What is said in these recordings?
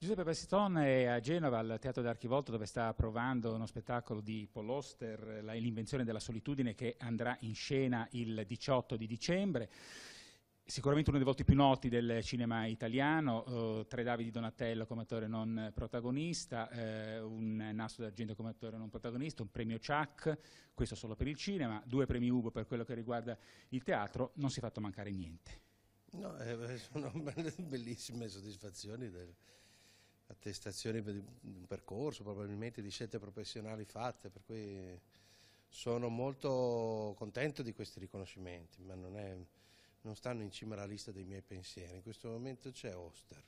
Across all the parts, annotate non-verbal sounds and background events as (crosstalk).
Giuseppe Bassiton è a Genova al Teatro d'Archivolto dove sta provando uno spettacolo di Paul Oster, L'invenzione della solitudine che andrà in scena il 18 di dicembre. Sicuramente uno dei volti più noti del cinema italiano, eh, Tre Davi Donatello come attore non protagonista, eh, un Nastro d'Argento come attore non protagonista, un premio Chuck, questo solo per il cinema, due premi Ugo per quello che riguarda il teatro, non si è fatto mancare niente. No, eh, (laughs) sono bellissime soddisfazioni del, attestazioni di un percorso, probabilmente di scelte professionali fatte, per cui sono molto contento di questi riconoscimenti, ma non, è, non stanno in cima alla lista dei miei pensieri. In questo momento c'è Oster.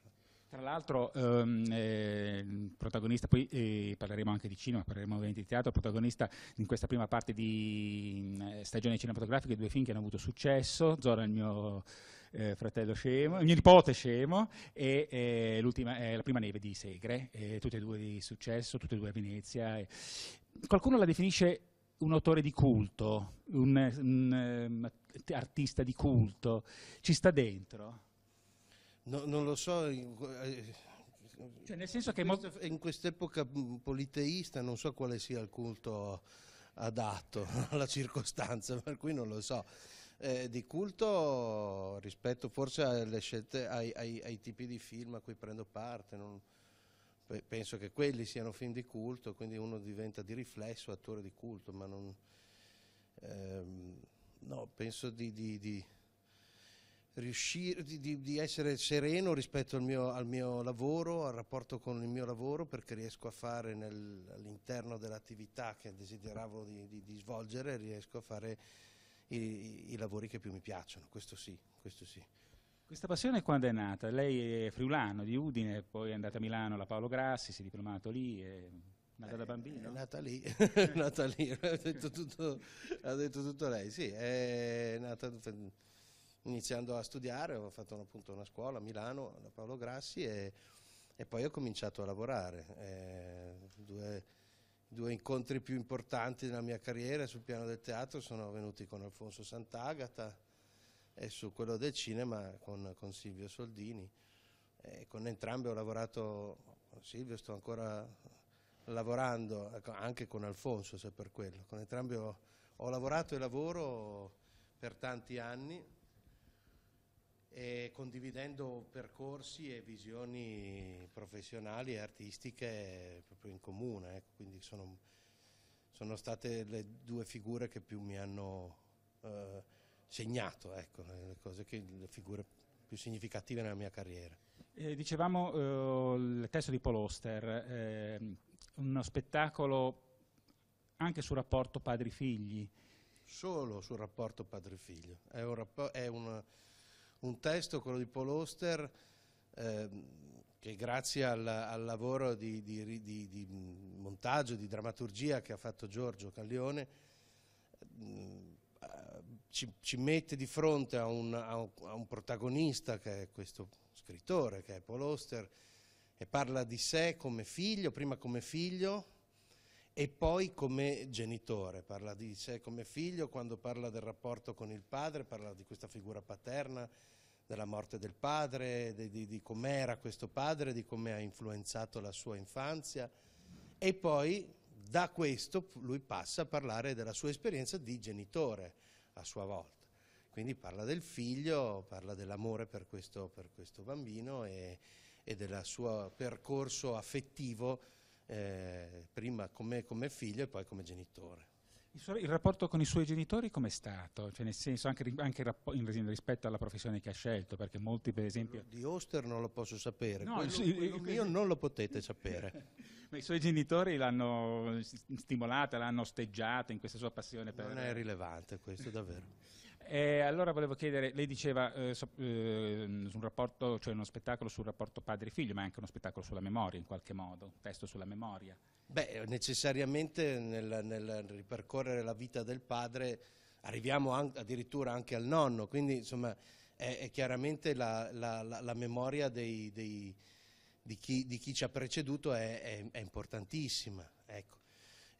Tra l'altro, ehm, eh, protagonista, poi eh, parleremo anche di cinema, parleremo ovviamente di teatro, protagonista in questa prima parte di mm, eh, stagione cinematografica, due film che hanno avuto successo, Zora il mio eh, Fratello Scemo, Mio nipote Scemo e eh, eh, La prima neve di Segre, eh, tutte e due di successo, tutte e due a Venezia. Eh. Qualcuno la definisce un autore di culto, un, un um, artista di culto, ci sta dentro? No, non lo so, cioè, nel senso che in quest'epoca mm, politeista non so quale sia il culto adatto (laughs) alla circostanza, per cui non lo so eh, di culto rispetto forse alle scelte, ai, ai, ai, tipi di film a cui prendo parte. Non, penso che quelli siano film di culto, quindi uno diventa di riflesso attore di culto, ma non... Ehm, no, penso di, di, di riuscire, di, di, essere sereno rispetto al mio, al mio, lavoro, al rapporto con il mio lavoro, perché riesco a fare all'interno dell'attività che desideravo di, di, di svolgere, riesco a fare i, i lavori che più mi piacciono, questo sì, questo sì. Questa passione quando è nata? Lei è friulano di Udine, poi è andata a Milano alla Paolo Grassi, si è diplomato lì. È nata da eh, bambino? È nata lì, (laughs) è nata lì, (laughs) ha detto, tutto, ha detto tutto lei, sì, è nata iniziando a studiare, ho fatto appunto una scuola a Milano, alla Paolo Grassi e, e poi ho cominciato a lavorare. Eh, due, due incontri più importanti della mia carriera sul piano del teatro sono venuti con Alfonso Sant'Agata e su quello del cinema con, con Silvio Soldini. E con entrambi ho lavorato, con Silvio sto ancora lavorando, ecco, anche con Alfonso se per quello, con entrambi ho, ho lavorato e lavoro per tanti anni eh, condividendo percorsi e visioni professionali e artistiche proprio in comune, ecco. quindi sono, sono, state le due figure che più mi hanno eh, segnato, ecco, le, che, le figure più significative nella mia carriera. Eh, dicevamo eh, il testo di Paul Oster, eh, uno spettacolo anche sul rapporto padri-figli. Solo sul rapporto padri-figlio, è, un, è un un testo, quello di Paul Oster, ehm, che grazie al, al lavoro di, di, di, di, montaggio, di drammaturgia che ha fatto Giorgio Caglione, ehm, ci, ci, mette di fronte a un, a, un, a un, protagonista che è questo scrittore, che è Paul Oster, e parla di sé come figlio, prima come figlio, e poi come genitore, parla di sé come figlio, quando parla del rapporto con il padre, parla di questa figura paterna, della morte del padre, di, di, di com'era questo padre, di come ha influenzato la sua infanzia e poi da questo lui passa a parlare della sua esperienza di genitore a sua volta. Quindi parla del figlio, parla dell'amore per, per questo, bambino e, e del suo percorso affettivo eh, prima come, come figlio e poi come genitore. Il, suo, il, rapporto con i suoi genitori com'è stato? Cioè nel senso anche, anche in, rispetto alla professione che ha scelto, perché molti per esempio... Di Oster non lo posso sapere, no, quello, il, quello il, mio non lo potete sapere. (laughs) Ma i suoi genitori l'hanno stimolata, l'hanno osteggiata in questa sua passione per... Non è rilevante questo davvero. (laughs) E eh, allora volevo chiedere, lei diceva eh, so, eh, rapporto, cioè uno spettacolo sul rapporto padre-figlio, ma anche uno spettacolo sulla memoria in qualche modo, un testo sulla memoria. Beh, necessariamente nel, nel ripercorrere la vita del padre arriviamo an addirittura anche al nonno, quindi insomma è, è chiaramente la, la, la, la memoria dei, dei, di, chi, di, chi, ci ha preceduto è, è, è importantissima. Ecco.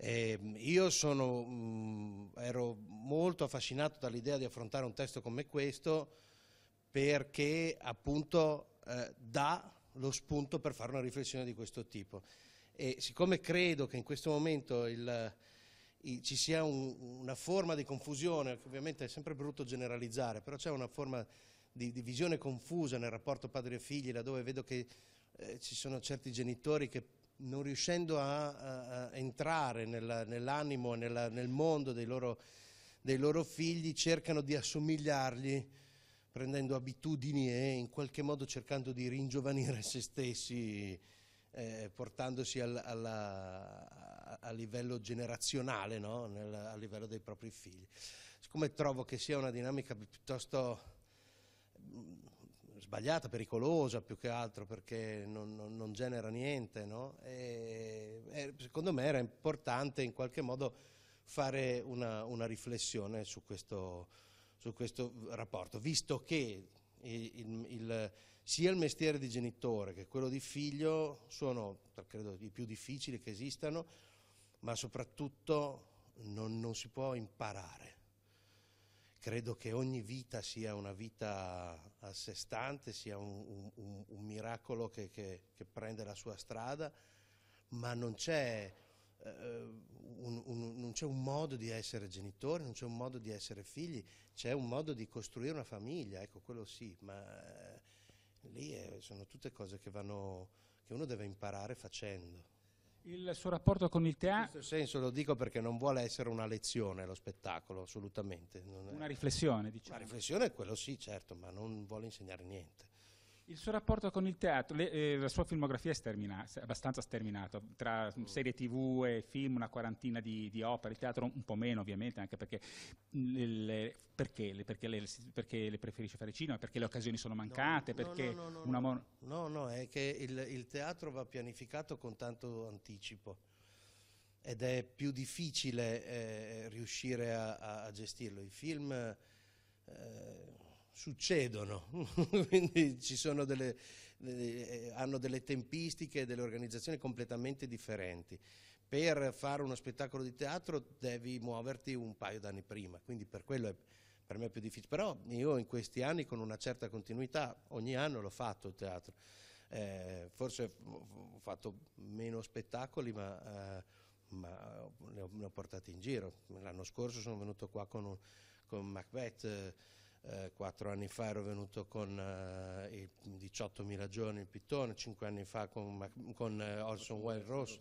Eh, io sono, mh, mm, ero molto affascinato dall'idea di affrontare un testo come questo perché appunto eh, dà lo spunto per fare una riflessione di questo tipo. E siccome credo che in questo momento il, il, ci sia un, una forma di confusione, ovviamente è sempre brutto generalizzare, però c'è una forma di, di visione confusa nel rapporto padre e figli, laddove vedo che eh, ci sono certi genitori che non riuscendo a, a entrare nella, nell'animo, nella, nel mondo dei loro, dei loro figli, cercano di assomigliargli prendendo abitudini e in qualche modo cercando di ringiovanire se stessi, eh, portandosi al, alla, a livello generazionale, no? Nel, a livello dei propri figli. Siccome trovo che sia una dinamica piuttosto sbagliata, pericolosa più che altro perché non, non, non genera niente. No? E, e secondo me era importante in qualche modo fare una, una riflessione su questo, su questo, rapporto, visto che il, il, il, sia il mestiere di genitore che quello di figlio sono credo i più difficili che esistano, ma soprattutto non, non si può imparare credo che ogni vita sia una vita a sé stante, sia un, un, un miracolo che, che, che, prende la sua strada, ma non c'è, eh, un, non c'è, un, modo di essere genitori, non c'è un modo di essere figli, c'è un modo di costruire una famiglia, ecco quello sì, ma eh, lì è, eh, sono tutte cose che, vanno, che uno deve imparare facendo. Il suo rapporto con il teatro? In questo senso lo dico perché non vuole essere una lezione lo spettacolo, assolutamente. È... Una riflessione, diciamo. Una riflessione, quello sì, certo, ma non vuole insegnare niente. Il suo rapporto con il teatro, le, eh, la sua filmografia è stermina, abbastanza sterminata, tra serie tv e film una quarantina di, di, opere, il teatro un po' meno ovviamente, anche perché le, le, perché, perché, perché le, preferisce fare cinema, perché le occasioni sono mancate, no, perché no, no, una mon- no, no, è che il, il teatro va pianificato con tanto anticipo ed è più difficile eh, riuscire a, a, gestirlo. I film... Eh, succedono, (laughs) quindi delle, eh, hanno delle tempistiche e delle organizzazioni completamente differenti. Per fare uno spettacolo di teatro devi muoverti un paio d'anni prima, quindi per quello è per me più difficile, però io in questi anni con una certa continuità ogni anno l'ho fatto il teatro, eh, forse ho fatto meno spettacoli ma... Eh, ma ne ho, ne ho portati in giro. L'anno scorso sono venuto qua con, un, con Macbeth, eh, eh, quattro anni fa ero venuto con eh, 18.000 giorni il pittone, cinque anni fa con, con eh, Orson Welles Rosso.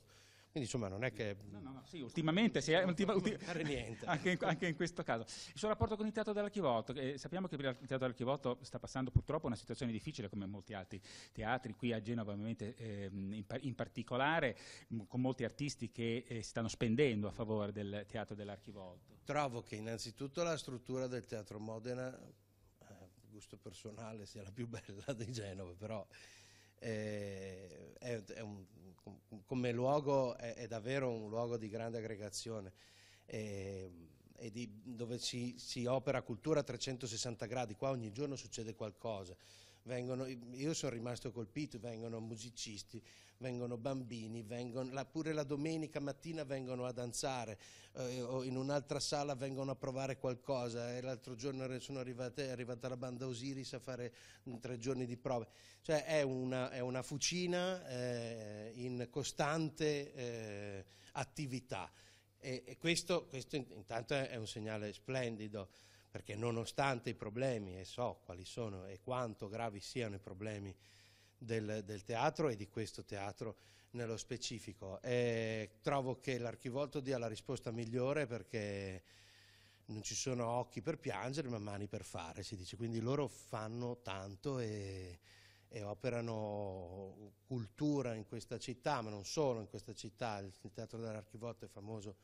Quindi insomma non è che... No, no, no, sì, ultimamente, sì, ultima, ultima, niente. (laughs) Anche, in, anche, in, questo caso. Il suo rapporto con il Teatro dell'Archivotto, eh, sappiamo che il Teatro dell'Archivotto sta passando purtroppo una situazione difficile come molti altri teatri, qui a Genova ovviamente eh, in, in, particolare, con molti artisti che eh, si stanno spendendo a favore del Teatro dell'Archivotto. Trovo che innanzitutto la struttura del Teatro Modena, eh, gusto personale, sia la più (laughs) bella di Genova, però eh, è, è un, come luogo è, è, davvero un luogo di grande aggregazione eh, e di, dove si, si opera cultura a 360 gradi, qua ogni giorno succede qualcosa vengono, io sono rimasto colpito, vengono musicisti, vengono bambini, vengono, la, pure la domenica mattina vengono a danzare eh, o in un'altra sala vengono a provare qualcosa e eh, l'altro giorno sono arrivate, è arrivata la banda Osiris a fare mm, tre giorni di prove. Cioè è una, è una fucina eh, in costante eh, attività e, e questo, questo intanto è un segnale splendido perché nonostante i problemi, e so quali sono e quanto gravi siano i problemi del, del teatro e di questo teatro nello specifico, e trovo che l'archivolto dia la risposta migliore perché non ci sono occhi per piangere ma mani per fare, si dice, quindi loro fanno tanto e, e operano cultura in questa città, ma non solo in questa città, il Teatro dell'Archivolto è famoso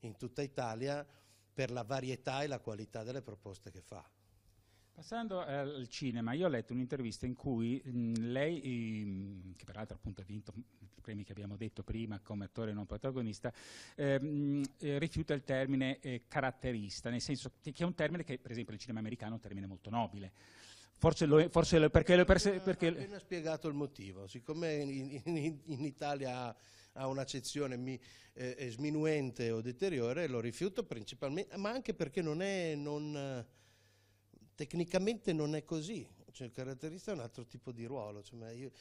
in tutta Italia, per la varietà e la qualità delle proposte che fa. Passando al cinema, io ho letto un'intervista in cui mm, lei, mm, che peraltro appunto ha vinto i premi che abbiamo detto prima come attore non protagonista, ehm, eh, rifiuta il termine eh, caratterista, nel senso che è un termine che per esempio nel cinema americano è un termine molto nobile. Forse lo, forse lo perché, perché lo perché... Ha appena spiegato il motivo, siccome in, in, in Italia ha un'accezione eh, eh, sminuente o deteriore, lo rifiuto principalmente, ma anche perché non è, non, tecnicamente non è così, cioè, è un altro tipo di ruolo. Cioè, io,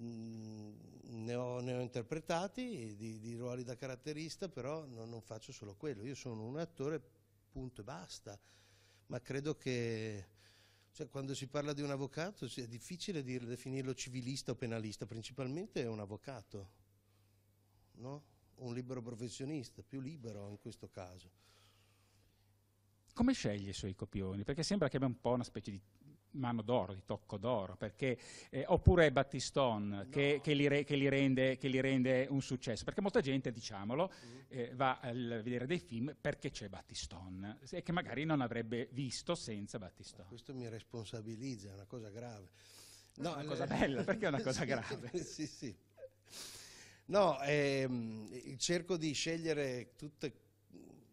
mm, ne ho, ne ho, interpretati di, di, ruoli da caratterista, però non, non, faccio solo quello. Io sono un attore, punto e basta. Ma credo che cioè, quando si parla di un avvocato sia difficile dire, definirlo civilista o penalista, principalmente è un avvocato no? un libero professionista, più libero in questo caso. Come sceglie i suoi copioni? Perché sembra che abbia un po' una specie di mano d'oro, di tocco d'oro, eh, oppure è Battiston che, no. che, li re, che, li rende, che, li rende, un successo, perché molta gente, diciamolo, mm. eh, va a vedere dei film perché c'è Battiston e che magari non avrebbe visto senza Battiston. Ma questo mi responsabilizza, è una cosa grave. No, è una cosa bella, perché è una (laughs) cosa grave. sì, sì. No, ehm, cerco di scegliere tutte,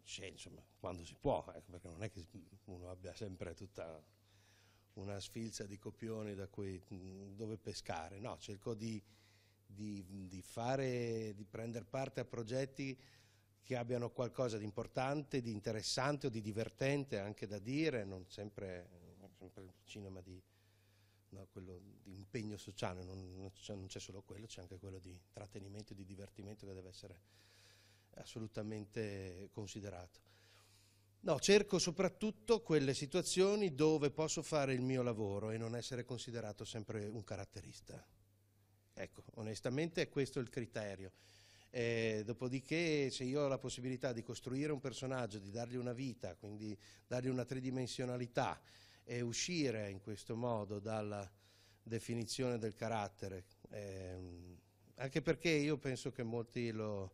cioè, insomma, quando si può, ecco, perché non è che uno abbia sempre tutta una sfilza di copioni da cui, dove pescare, no, cerco di, di, di, fare, di prendere parte a progetti che abbiano qualcosa di importante, di interessante o di divertente anche da dire, non sempre, sempre il cinema di no, quello di impegno sociale, non, non c'è solo quello, c'è anche quello di trattenimento e di divertimento che deve essere assolutamente considerato. No, cerco soprattutto quelle situazioni dove posso fare il mio lavoro e non essere considerato sempre un caratterista. Ecco, onestamente è questo il criterio. Eh, dopodiché se io ho la possibilità di costruire un personaggio, di dargli una vita, quindi dargli una tridimensionalità, e uscire in questo modo dalla definizione del carattere, eh, anche perché io penso che molti lo,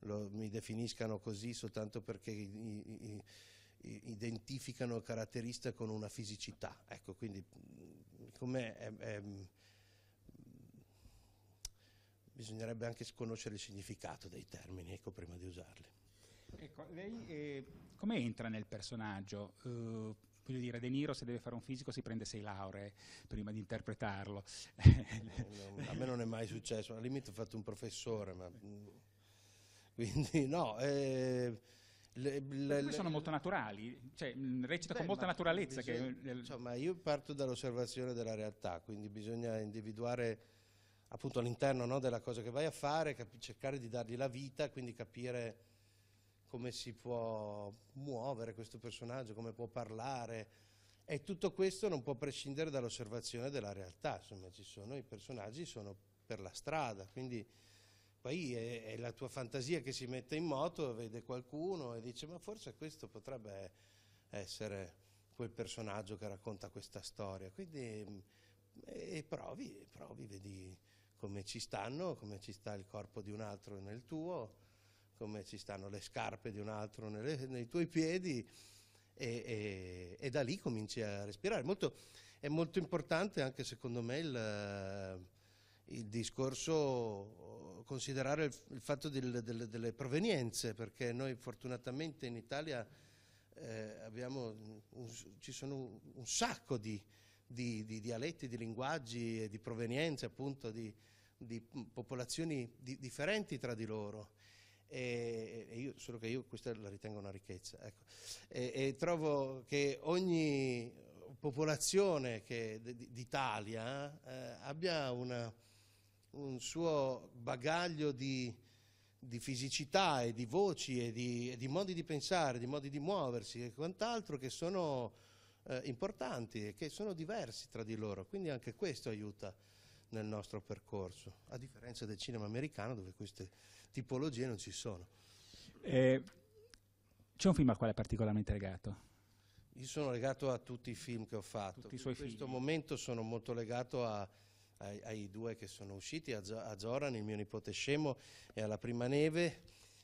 lo, mi definiscano così soltanto perché i, i, identificano il caratterista con una fisicità, ecco, quindi come mm, è, è mm, bisognerebbe anche conoscere il significato dei termini ecco, prima di usarli. Ecco, lei eh, come entra nel personaggio? Uh, voglio dire, De Niro se deve fare un fisico si prende sei lauree prima di interpretarlo. a me non è mai successo, al limite ho fatto un professore, ma... Mm, quindi no, eh, le, le, le, sono molto naturali, cioè mm, recita con molta naturalezza. Bisogna, che, insomma, io parto dall'osservazione della realtà, quindi bisogna individuare appunto all'interno no, della cosa che vai a fare, cercare di dargli la vita, quindi capire come si può muovere questo personaggio, come può parlare. E tutto questo non può prescindere dall'osservazione della realtà, insomma ci sono i personaggi, sono per la strada, quindi poi è, è la tua fantasia che si mette in moto, vede qualcuno e dice ma forse questo potrebbe essere quel personaggio che racconta questa storia, quindi mm, e provi, provi, vedi come ci stanno, come ci sta il corpo di un altro nel tuo come ci stanno le scarpe di un altro nelle, nei tuoi piedi e, e, e, da lì cominci a respirare. Molto, è molto importante anche secondo me il, il discorso, considerare il, il fatto del, del, delle provenienze, perché noi fortunatamente in Italia eh, abbiamo, un, ci sono un, un sacco di, di, di, dialetti, di linguaggi e di provenienze appunto di, di popolazioni differenti tra di loro e, e io, solo che io questa la ritengo una ricchezza. Ecco. E, e, trovo che ogni popolazione d'Italia eh, abbia una, un suo bagaglio di, di, fisicità e di voci e di, e di, modi di pensare, di modi di muoversi e quant'altro che sono eh, importanti e che sono diversi tra di loro, quindi anche questo aiuta nel nostro percorso, a differenza del cinema americano dove queste tipologie non ci sono. Eh, c'è un film al quale è particolarmente legato? Io sono legato a tutti i film che ho fatto. Tutti In questo figli. momento sono molto legato a, ai, ai, due che sono usciti, a, a Zoran, il mio nipote scemo, e alla Prima Neve.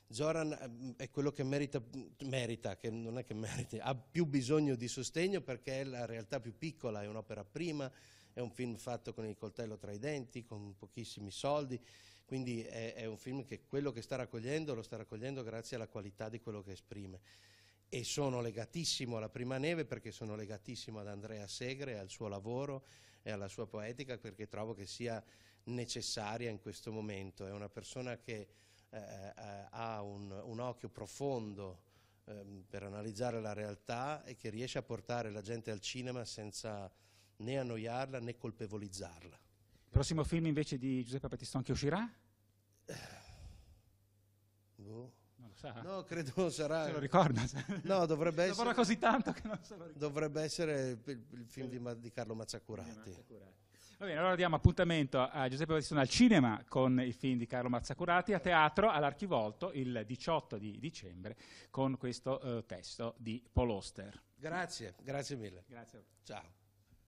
Zoran eh, è quello che merita, merita, che non è che merita, (laughs) ha più bisogno di sostegno perché è la realtà più piccola, è un'opera prima, è un film fatto con il coltello tra i denti, con pochissimi soldi, quindi è, è un film che quello che sta raccogliendo lo sta raccogliendo grazie alla qualità di quello che esprime e sono legatissimo alla Prima Neve perché sono legatissimo ad Andrea Segre, al suo lavoro e alla sua poetica perché trovo che sia necessaria in questo momento. È una persona che eh, eh ha un, un, occhio profondo eh, per analizzare la realtà e che riesce a portare la gente al cinema senza né annoiarla né colpevolizzarla. Il prossimo film invece di Giuseppe Battiston che uscirà? No. Eh, boh. Non lo sa. No, credo sarà... Se lo ricorda. (laughs) No, dovrebbe (laughs) essere... Lavora così tanto che non se lo ricorda. Dovrebbe essere il, il film di, di Carlo Mazzacurati. Va bene, allora diamo appuntamento a Giuseppe Battistone al cinema con il film di Carlo Mazzacurati, a teatro all'Archivolto il 18 di dicembre con questo eh, testo di Paul Oster. Grazie, grazie mille. Grazie. Ciao.